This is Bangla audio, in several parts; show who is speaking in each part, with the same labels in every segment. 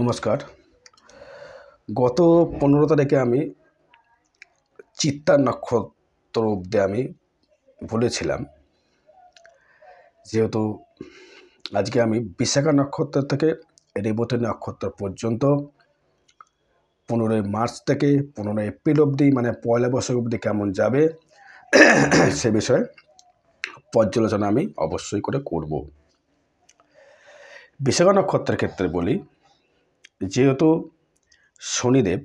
Speaker 1: নমস্কার গত পনেরো তারিখে আমি চিত্তা নক্ষত্র অব্দে আমি বলেছিলাম যেহেতু আজকে আমি বিশাখা নক্ষত্র থেকে রেবতী নক্ষত্র পর্যন্ত পনেরোই মার্চ থেকে পনেরোই এপ্রিল অবধি মানে পয়লা বছর অবধি কেমন যাবে সে বিষয়ে পর্যালোচনা আমি অবশ্যই করে করব বিশাখা নক্ষত্রের ক্ষেত্রে বলি যেহেতু শনিদেব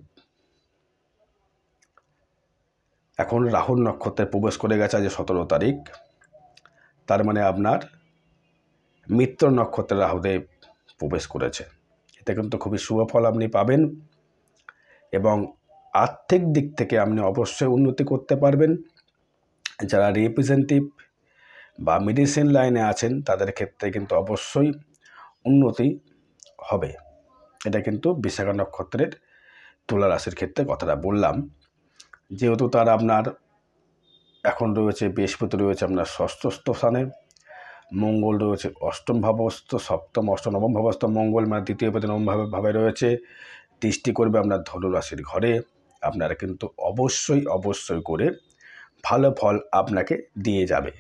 Speaker 1: এখন রাহুল নক্ষত্রে প্রবেশ করে গেছে আজ সতেরো তারিখ তার মানে আপনার মিত্র নক্ষত্রে রাহুদেব প্রবেশ করেছে এতে কিন্তু খুবই শুভ ফল আপনি পাবেন এবং আর্থিক দিক থেকে আপনি অবশ্যই উন্নতি করতে পারবেন যারা রিপ্রেজেন্টেটিভ বা মেডিসিন লাইনে আছেন তাদের ক্ষেত্রে কিন্তু অবশ্যই উন্নতি হবে এটা কিন্তু বিশাখা নক্ষত্রের তুলা রাশির ক্ষেত্রে কথাটা বললাম যেহেতু তার আপনার এখন রয়েছে বৃহস্পতি রয়েছে আপনার ষষ্ঠ স্থানে মঙ্গল রয়েছে অষ্টম ভাবস্থ সপ্তম অষ্ট নবম ভাবস্থ মঙ্গল মানে দ্বিতীয় পথে নবম ভাবে ভাবে রয়েছে দৃষ্টি করবে আপনার ধনুরাশির ঘরে আপনারা কিন্তু অবশ্যই অবশ্যই করে ভালো ফল আপনাকে দিয়ে যাবে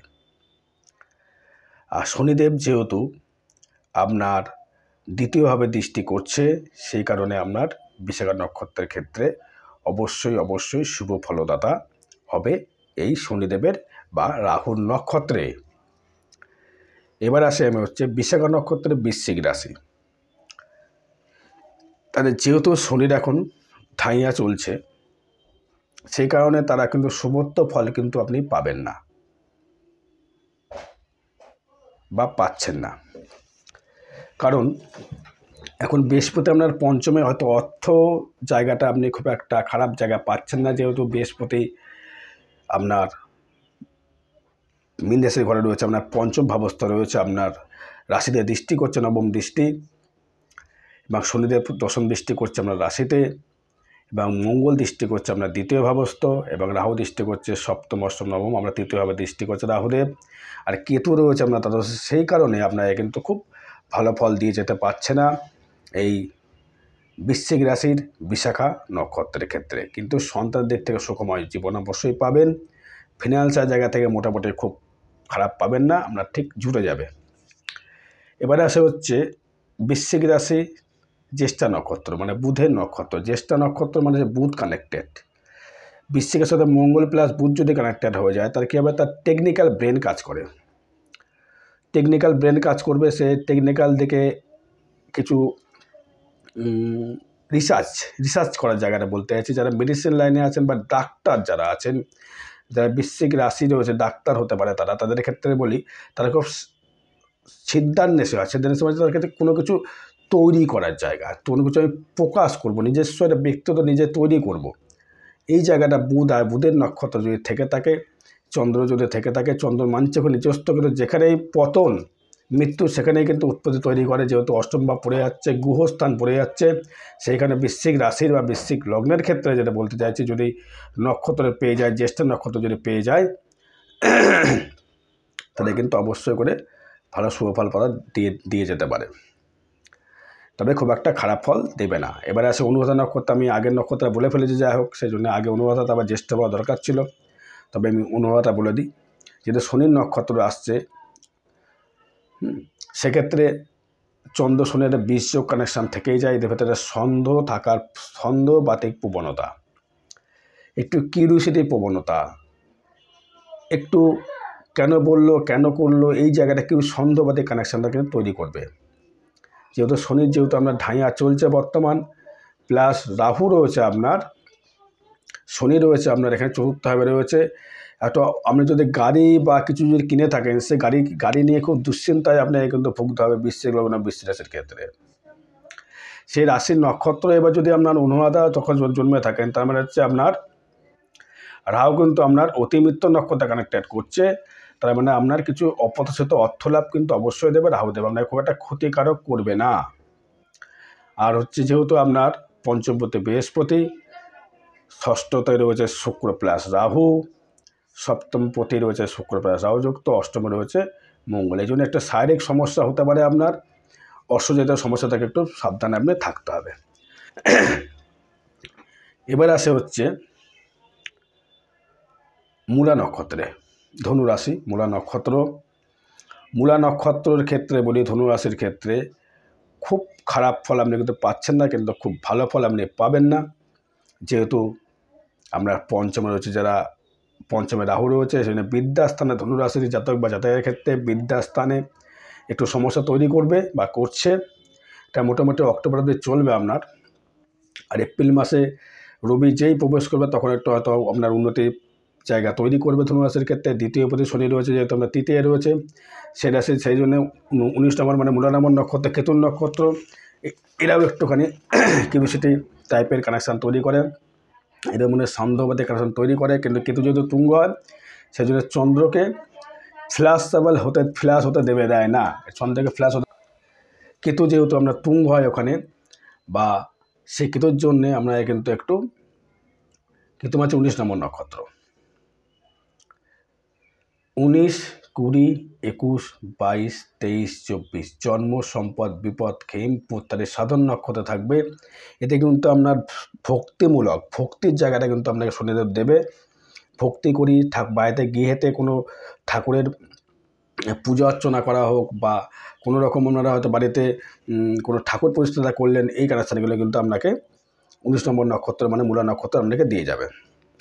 Speaker 1: আর শনিদেব যেহেতু আপনার দ্বিতীয়ভাবে দৃষ্টি করছে সেই কারণে আপনার বিশাখা নক্ষত্রের ক্ষেত্রে অবশ্যই অবশ্যই শুভ ফলদাতা হবে এই শনিদেবের বা রাহুর নক্ষত্রে এবার আসে আমি হচ্ছে বিশাখা নক্ষত্রের বৃশ্চিক রাশি তাদের যেহেতু শনির এখন ধাইয়া চলছে সেই কারণে তারা কিন্তু শুভত্ব ফল কিন্তু আপনি পাবেন না বা পাচ্ছেন না কারণ এখন বৃহস্পতি আপনার পঞ্চমে হয়তো অর্থ জায়গাটা আপনি খুব একটা খারাপ জায়গা পাচ্ছেন না যেহেতু বৃহস্পতি আপনার মিনদেশের ঘরে রয়েছে আপনার পঞ্চম ভাবস্থ রয়েছে আপনার রাশিতে দৃষ্টি করছে নবম দৃষ্টি এবং শনিদের দশম দৃষ্টি করছে আপনার রাশিতে এবং মঙ্গল দৃষ্টি করছে আপনার দ্বিতীয় ভাবস্থ এবং রাহু দৃষ্টি করছে সপ্তম অষ্টম নবম আমরা তৃতীয়ভাবে দৃষ্টি করছে রাহুদেব আর কেতু রয়েছে আপনার তাদের সেই কারণে আপনার কিন্তু খুব ভালো ফল দিয়ে যেতে পারছে না এই বিশ্বিক রাশির বিশাখা নক্ষত্রের ক্ষেত্রে কিন্তু সন্তান দিক থেকে সুখময় জীবন অবশ্যই পাবেন ফিনান্সিয়াল জায়গা থেকে মোটামুটি খুব খারাপ পাবেন না আপনার ঠিক জুড়ে যাবে এবারে আসে হচ্ছে বিশ্বিক রাশি জ্যেষ্ঠা নক্ষত্র মানে বুধের নক্ষত্র জ্যেষ্ঠা নক্ষত্র মানে বুধ কানেক্টেড বিশ্বিকের সাথে মঙ্গল প্লাস বুধ যদি কানেক্টেড হয়ে যায় তার কী হবে তার টেকনিক্যাল ব্রেন কাজ করে টেকনিক্যাল ব্রেন কাজ করবে সে টেকনিক্যাল দিকে কিছু রিসার্চ রিসার্চ করার জায়গাটা বলতে চাইছি যারা মেডিসিন লাইনে আছেন বা ডাক্তার যারা আছেন যারা বিশ্বিক রাশি রয়েছে ডাক্তার হতে পারে তারা তাদের ক্ষেত্রে বলি তারা খুব নেশে আছে তাদের ক্ষেত্রে কোনো কিছু তৈরি করার জায়গা কোনো কিছু আমি প্রকাশ করবো নিজস্ব একটা ব্যক্তিত্ব নিজে তৈরি করব এই জায়গাটা বুধ আর বুধের নক্ষত্র যদি থেকে থাকে চন্দ্র থেকে থাকে চন্দ্র মানছে নিচস্থ কিন্তু যেখানে এই পতন মৃত্যু সেখানেই কিন্তু উৎপত্তি তৈরি করে যেহেতু অষ্টম বা পড়ে যাচ্ছে গুহস্থান পড়ে যাচ্ছে সেইখানে বিশ্বিক রাশির বা বিশ্বিক লগ্নের ক্ষেত্রে যেটা বলতে চাইছি যদি নক্ষত্র পেয়ে যায় জ্যেষ্ঠ নক্ষত্র যদি পেয়ে যায় তাহলে কিন্তু অবশ্যই করে ভালো শুভফল পাতা দিয়ে দিয়ে যেতে পারে তবে খুব একটা খারাপ ফল দেবে না এবারে আসে অনুবাদা নক্ষত্র আমি আগের নক্ষত্র বলে ফেলেছি যাই হোক সেই জন্য আগে অনুবাদা তারপর জ্যেষ্ঠ হওয়া দরকার ছিল তবে আমি অনুভবটা বলে দিই যেটা শনির নক্ষত্র আসছে সেক্ষেত্রে চন্দ্র শনি একটা বিশ্বযোগ কানেকশান থেকেই যায় এদের ভেতরে সন্দেহ থাকার সন্দেহবাতিক প্রবণতা একটু কিউরিসিটির প্রবণতা একটু কেন বললো কেন করলো এই জায়গাটা কিন্তু সন্দেহবাদী কানেকশানটা কিন্তু তৈরি করবে যেহেতু শনির যেহেতু আপনার ঢাইয়া চলছে বর্তমান প্লাস রাহু রয়েছে আপনার শনি রয়েছে আপনার এখানে চতুর্থ হাবে রয়েছে একটা আপনি যদি গাড়ি বা কিছু যদি কিনে থাকেন সে গাড়ি গাড়ি নিয়ে খুব দুশ্চিন্তায় আপনাকে কিন্তু ভুগতে হবে বিশ্বের লগ্ন রাশির ক্ষেত্রে সেই রাশির নক্ষত্র এবার যদি আপনার অনুরাধা যখন জন্মে থাকেন তার মানে হচ্ছে আপনার রাহু কিন্তু আপনার অতিমিত্র নক্ষত্রে কানেক্টেড করছে তার মানে আপনার কিছু অপ্রত্যাশিত লাভ কিন্তু অবশ্যই দেবে রাহু দেবে আপনার খুব একটা ক্ষতিকারক করবে না আর হচ্ছে যেহেতু আপনার পঞ্চমপতি বৃহস্পতি ষষ্ঠতে রয়েছে শুক্র প্লাস রাহু সপ্তম পথে রয়েছে শুক্র প্লাস রাহুযুক্ত অষ্টমে রয়েছে মঙ্গল এই জন্য একটা শারীরিক সমস্যা হতে পারে আপনার অসুবিধার সমস্যা থেকে একটু সাবধানে আপনি থাকতে হবে এবার আসে হচ্ছে মূলা নক্ষত্রে ধনুরাশি মূলা নক্ষত্র মূলা নক্ষত্রের ক্ষেত্রে বলি ধনুরাশির ক্ষেত্রে খুব খারাপ ফল আপনি কিন্তু পাচ্ছেন না কিন্তু খুব ভালো ফল আপনি পাবেন না যেহেতু আমরা পঞ্চমে রয়েছে যারা পঞ্চমে রাহু রয়েছে সেখানে বিদ্যাস্থানে ধনুরাশির জাতক বা জাতকের ক্ষেত্রে বিদ্যাস্থানে একটু সমস্যা তৈরি করবে বা করছে এটা মোটামুটি অক্টোবর অব্দি চলবে আপনার আর এপ্রিল মাসে রবি যেই প্রবেশ করবে তখন একটু হয়তো আপনার উন্নতি জায়গা তৈরি করবে ধনুরাশির ক্ষেত্রে দ্বিতীয় প্রতি শনি রয়েছে যেহেতু আপনার তৃতীয় রয়েছে সে রাশি সেই জন্য উনিশ নম্বর মানে মূলানম্বর নক্ষত্র কেতুর নক্ষত্র এরাও একটুখানি সেটি টাইপের কানেকশান তৈরি করে এদের মনে সান্ধ্যবাদী কানেকশান তৈরি করে কিন্তু কেতু যেহেতু তুঙ্গ হয় সেই জন্য চন্দ্রকে ফ্ল্যাশেবল হতে ফ্ল্যাশ হতে দেবে দেয় না চন্দ্রকে ফ্ল্যাশ হতে কেতু যেহেতু আমরা তুঙ্গ হয় ওখানে বা সেই কেতুর জন্যে আমরা কিন্তু একটু কেতু মাছে উনিশ নম্বর নক্ষত্র উনিশ কুড়ি একুশ বাইশ তেইশ চব্বিশ জন্ম সম্পদ বিপদ খেম প্রত্যারের সাধন নক্ষত্র থাকবে এতে কিন্তু আপনার ভক্তিমূলক ভক্তির জায়গাটা কিন্তু আপনাকে শনিদেব দেবে ভক্তি করি থাক বাড়িতে গৃহেতে কোনো ঠাকুরের পূজা অর্চনা করা হোক বা কোনো রকম আপনারা হয়তো বাড়িতে কোনো ঠাকুর প্রতিষ্ঠাতা করলেন এই কানেকশানগুলো কিন্তু আপনাকে উনিশ নম্বর নক্ষত্র মানে মূলা নক্ষত্র আপনাকে দিয়ে যাবে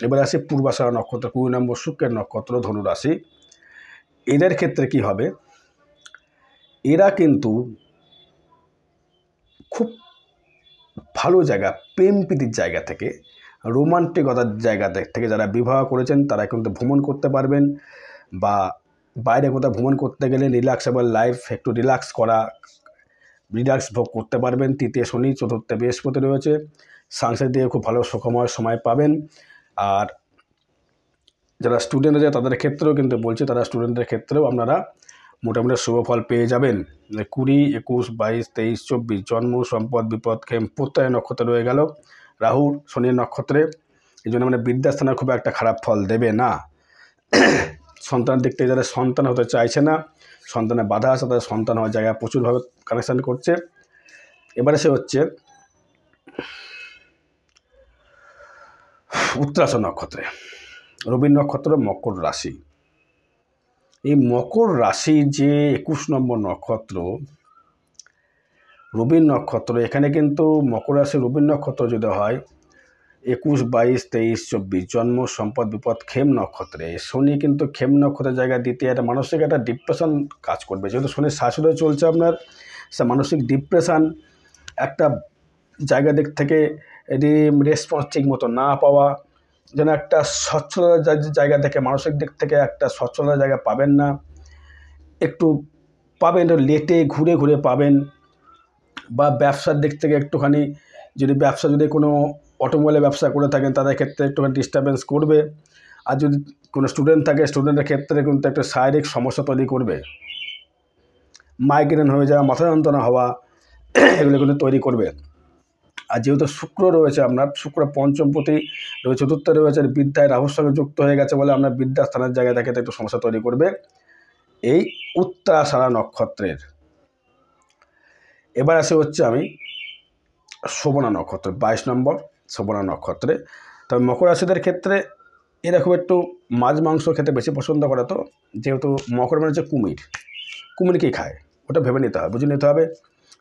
Speaker 1: এবার আসি পূর্বাশা নক্ষত্র কুড়ি নম্বর শুক্রের নক্ষত্র ধনুরাশি এদের ক্ষেত্রে কি হবে এরা কিন্তু খুব ভালো জায়গা প্রেম প্রীতির জায়গা থেকে রোমান্টিকতার জায়গা থেকে যারা বিবাহ করেছেন তারা কিন্তু ভ্রমণ করতে পারবেন বা বাইরে কোথাও ভ্রমণ করতে গেলে রিল্যাক্সেবল লাইফ একটু রিল্যাক্স করা রিল্যাক্স ভোগ করতে পারবেন তৃতীয় শনি চতুর্থে বৃহস্পতি রয়েছে সাংসার দিয়ে খুব ভালো সুখময় সময় পাবেন আর যারা স্টুডেন্ট আছে তাদের ক্ষেত্রেও কিন্তু বলছে তারা স্টুডেন্টদের ক্ষেত্রেও আপনারা মোটামুটি শুভ ফল পেয়ে যাবেন মানে কুড়ি একুশ বাইশ তেইশ চব্বিশ জন্ম সম্পদ বিপদ খেম প্রত্যয় নক্ষত্রে রয়ে গেল রাহু শনির নক্ষত্রে এই জন্য মানে বিদ্যাস্থানে খুব একটা খারাপ ফল দেবে না সন্তান দিক থেকে যারা সন্তান হতে চাইছে না সন্তানের বাধা আছে তাদের সন্তান হওয়ার জায়গায় প্রচুরভাবে কানেকশান করছে এবারে সে হচ্ছে উত্তরাস নক্ষত্রে রবি নক্ষত্র মকর রাশি এই মকর রাশির যে একুশ নম্বর নক্ষত্র রবীন্দ নক্ষত্র এখানে কিন্তু মকর রাশি রবীন্দ্র নক্ষত্র যদি হয় একুশ বাইশ তেইশ চব্বিশ জন্ম সম্পদ বিপদ ক্ষেম নক্ষত্রে শনি কিন্তু ক্ষেম নক্ষত্রের জায়গায় দিতে একটা মানসিক একটা ডিপ্রেশন কাজ করবে যেহেতু শনি শাশুড়ে চলছে আপনার সে মানসিক ডিপ্রেশান একটা জায়গা দিক থেকে রেসপন্স ঠিক মতো না পাওয়া যেন একটা স্বচ্ছলতা জায়গা থেকে মানসিক দিক থেকে একটা স্বচ্ছলতা জায়গা পাবেন না একটু পাবেন লেটে ঘুরে ঘুরে পাবেন বা ব্যবসার দিক থেকে একটুখানি যদি ব্যবসা যদি কোনো অটোমোবাইলের ব্যবসা করে থাকেন তাদের ক্ষেত্রে একটুখানি ডিস্টারবেন্স করবে আর যদি কোনো স্টুডেন্ট থাকে স্টুডেন্টের ক্ষেত্রে কিন্তু একটা শারীরিক সমস্যা তৈরি করবে মাইগ্রেন হয়ে যাওয়া মাথা যন্ত্রণা হওয়া এগুলো কিন্তু তৈরি করবে আর যেহেতু শুক্র রয়েছে আপনার শুক্র পঞ্চমপতি রয়েছে চতুর্থ রয়েছে বিদ্যায় রাহুর সঙ্গে যুক্ত হয়ে গেছে বলে আপনার স্থানের জায়গায় তাকে একটু সমস্যা তৈরি করবে এই উত্তরাষাড়া নক্ষত্রের এবার আসে হচ্ছে আমি শোভনা নক্ষত্র বাইশ নম্বর শোভনা নক্ষত্রে তবে মকর রাশিদের ক্ষেত্রে এরা খুব একটু মাছ মাংস খেতে বেশি পছন্দ করে তো যেহেতু মকর মানে হচ্ছে কুমির কুমিরকেই খায় ওটা ভেবে নিতে হবে বুঝে নিতে হবে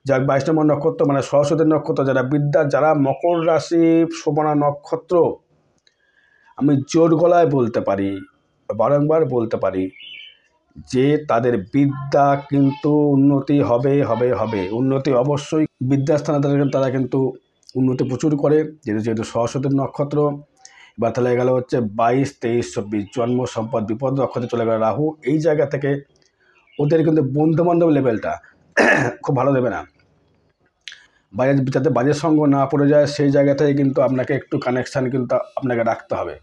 Speaker 1: যাক বাইশ নম্বর নক্ষত্র মানে সরস্বতী নক্ষত্র যারা বিদ্যা যারা মকর রাশি শোভনা নক্ষত্র আমি জোর গলায় বলতে পারি বারংবার বলতে পারি যে তাদের বিদ্যা কিন্তু উন্নতি হবে হবে হবে উন্নতি অবশ্যই বিদ্যাস্থানে তাদের তারা কিন্তু উন্নতি প্রচুর করে যেহেতু যেহেতু সরস্বতী নক্ষত্র এবার তাহলে গেল হচ্ছে বাইশ তেইশ চব্বিশ জন্ম সম্পদ বিপদ নক্ষত্রে চলে গেল রাহু এই জায়গা থেকে ওদের কিন্তু বন্ধুবান্ধব লেভেলটা খুব ভালো দেবে না বাজার যাতে বাজের সঙ্গ না পড়ে যায় সেই জায়গা থেকে কিন্তু আপনাকে একটু কানেকশান কিন্তু আপনাকে রাখতে হবে